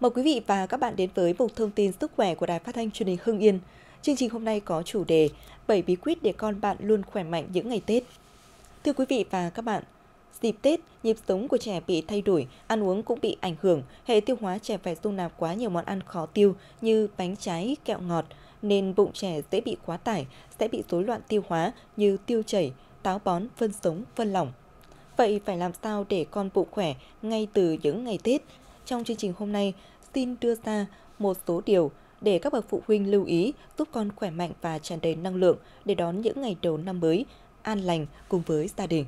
Mời quý vị và các bạn đến với một thông tin sức khỏe của Đài Phát thanh Truyền hình Hưng Yên. Chương trình hôm nay có chủ đề 7 bí quyết để con bạn luôn khỏe mạnh những ngày Tết. Thưa quý vị và các bạn, dịp Tết, nhịp sống của trẻ bị thay đổi, ăn uống cũng bị ảnh hưởng, hệ tiêu hóa trẻ phải dung nạp quá nhiều món ăn khó tiêu như bánh trái, kẹo ngọt, nên bụng trẻ dễ bị quá tải, sẽ bị rối loạn tiêu hóa như tiêu chảy, táo bón, phân sống, phân lỏng. Vậy phải làm sao để con bụng khỏe ngay từ những ngày Tết? Trong chương trình hôm nay, xin đưa ra một số điều để các bậc phụ huynh lưu ý giúp con khỏe mạnh và tràn đầy năng lượng để đón những ngày đầu năm mới an lành cùng với gia đình.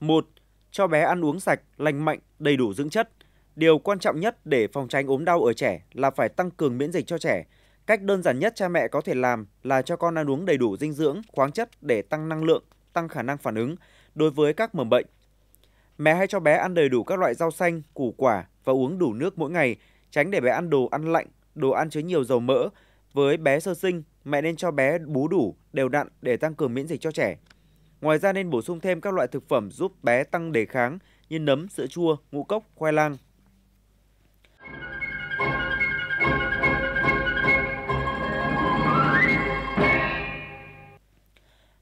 1. Cho bé ăn uống sạch, lành mạnh, đầy đủ dưỡng chất. Điều quan trọng nhất để phòng tránh ốm đau ở trẻ là phải tăng cường miễn dịch cho trẻ. Cách đơn giản nhất cha mẹ có thể làm là cho con ăn uống đầy đủ dinh dưỡng, khoáng chất để tăng năng lượng, tăng khả năng phản ứng đối với các mầm bệnh Mẹ hãy cho bé ăn đầy đủ các loại rau xanh, củ quả và uống đủ nước mỗi ngày, tránh để bé ăn đồ ăn lạnh, đồ ăn chứa nhiều dầu mỡ. Với bé sơ sinh, mẹ nên cho bé bú đủ, đều đặn để tăng cường miễn dịch cho trẻ. Ngoài ra nên bổ sung thêm các loại thực phẩm giúp bé tăng đề kháng như nấm, sữa chua, ngũ cốc, khoai lang,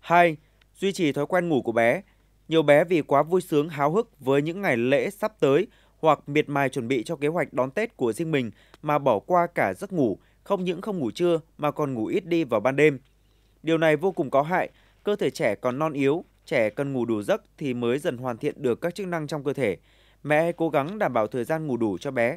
Hai, Duy trì thói quen ngủ của bé. Nhiều bé vì quá vui sướng háo hức với những ngày lễ sắp tới hoặc miệt mài chuẩn bị cho kế hoạch đón Tết của riêng mình mà bỏ qua cả giấc ngủ, không những không ngủ trưa mà còn ngủ ít đi vào ban đêm. Điều này vô cùng có hại, cơ thể trẻ còn non yếu, trẻ cần ngủ đủ giấc thì mới dần hoàn thiện được các chức năng trong cơ thể. Mẹ hãy cố gắng đảm bảo thời gian ngủ đủ cho bé.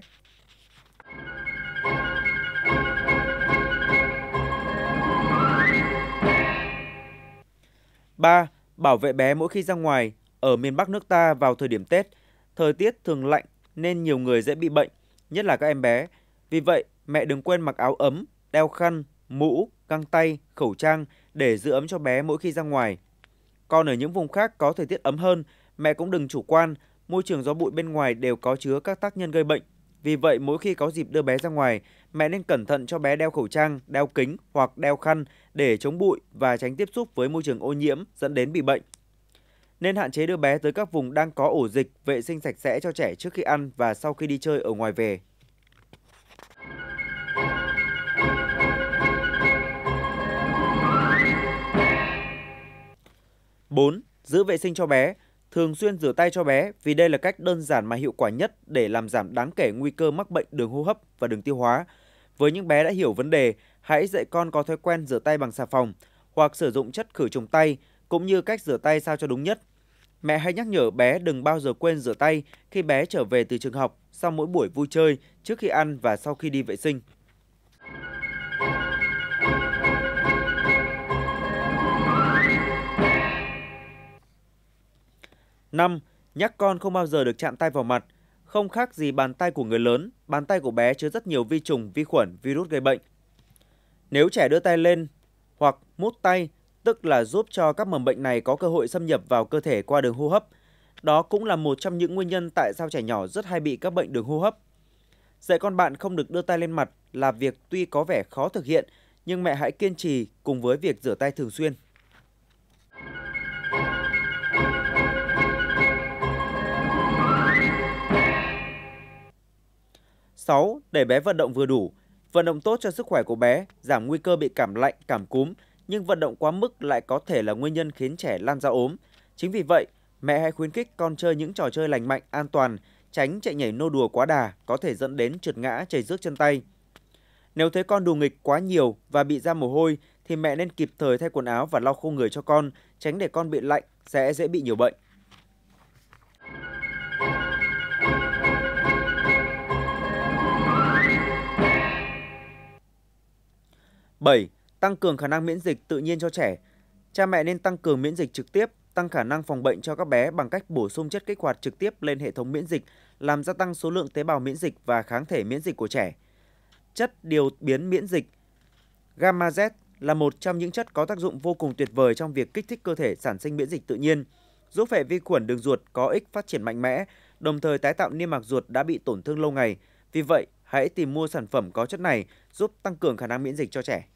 Ba, Bảo vệ bé mỗi khi ra ngoài, ở miền Bắc nước ta vào thời điểm Tết, thời tiết thường lạnh nên nhiều người dễ bị bệnh, nhất là các em bé. Vì vậy, mẹ đừng quên mặc áo ấm, đeo khăn, mũ, găng tay, khẩu trang để giữ ấm cho bé mỗi khi ra ngoài. Còn ở những vùng khác có thời tiết ấm hơn, mẹ cũng đừng chủ quan, môi trường gió bụi bên ngoài đều có chứa các tác nhân gây bệnh vì vậy, mỗi khi có dịp đưa bé ra ngoài, mẹ nên cẩn thận cho bé đeo khẩu trang, đeo kính hoặc đeo khăn để chống bụi và tránh tiếp xúc với môi trường ô nhiễm dẫn đến bị bệnh. Nên hạn chế đưa bé tới các vùng đang có ổ dịch, vệ sinh sạch sẽ cho trẻ trước khi ăn và sau khi đi chơi ở ngoài về. Bốn, giữ vệ sinh cho bé. Thường xuyên rửa tay cho bé vì đây là cách đơn giản mà hiệu quả nhất để làm giảm đáng kể nguy cơ mắc bệnh đường hô hấp và đường tiêu hóa. Với những bé đã hiểu vấn đề, hãy dạy con có thói quen rửa tay bằng xà phòng hoặc sử dụng chất khử trùng tay cũng như cách rửa tay sao cho đúng nhất. Mẹ hãy nhắc nhở bé đừng bao giờ quên rửa tay khi bé trở về từ trường học, sau mỗi buổi vui chơi, trước khi ăn và sau khi đi vệ sinh. 5. Nhắc con không bao giờ được chạm tay vào mặt, không khác gì bàn tay của người lớn, bàn tay của bé chứa rất nhiều vi trùng, vi khuẩn, virus gây bệnh. Nếu trẻ đưa tay lên hoặc mút tay, tức là giúp cho các mầm bệnh này có cơ hội xâm nhập vào cơ thể qua đường hô hấp. Đó cũng là một trong những nguyên nhân tại sao trẻ nhỏ rất hay bị các bệnh đường hô hấp. Dạy con bạn không được đưa tay lên mặt là việc tuy có vẻ khó thực hiện, nhưng mẹ hãy kiên trì cùng với việc rửa tay thường xuyên. 6. Để bé vận động vừa đủ. Vận động tốt cho sức khỏe của bé, giảm nguy cơ bị cảm lạnh, cảm cúm, nhưng vận động quá mức lại có thể là nguyên nhân khiến trẻ lan ra ốm. Chính vì vậy, mẹ hãy khuyến khích con chơi những trò chơi lành mạnh, an toàn, tránh chạy nhảy nô đùa quá đà có thể dẫn đến trượt ngã, chảy xước chân tay. Nếu thấy con đùa nghịch quá nhiều và bị ra mồ hôi thì mẹ nên kịp thời thay quần áo và lau khô người cho con, tránh để con bị lạnh sẽ dễ bị nhiều bệnh. 7. Tăng cường khả năng miễn dịch tự nhiên cho trẻ. Cha mẹ nên tăng cường miễn dịch trực tiếp, tăng khả năng phòng bệnh cho các bé bằng cách bổ sung chất kích hoạt trực tiếp lên hệ thống miễn dịch, làm gia tăng số lượng tế bào miễn dịch và kháng thể miễn dịch của trẻ. Chất điều biến miễn dịch Gamma Z là một trong những chất có tác dụng vô cùng tuyệt vời trong việc kích thích cơ thể sản sinh miễn dịch tự nhiên, giúp hệ vi khuẩn đường ruột có ích phát triển mạnh mẽ, đồng thời tái tạo niêm mạc ruột đã bị tổn thương lâu ngày. Vì vậy, hãy tìm mua sản phẩm có chất này giúp tăng cường khả năng miễn dịch cho trẻ.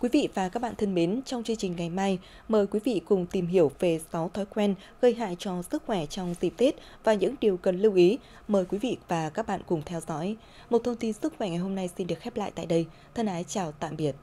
Quý vị và các bạn thân mến, trong chương trình ngày mai, mời quý vị cùng tìm hiểu về 6 thói quen gây hại cho sức khỏe trong dịp Tết và những điều cần lưu ý. Mời quý vị và các bạn cùng theo dõi. Một thông tin sức khỏe ngày hôm nay xin được khép lại tại đây. Thân ái chào tạm biệt.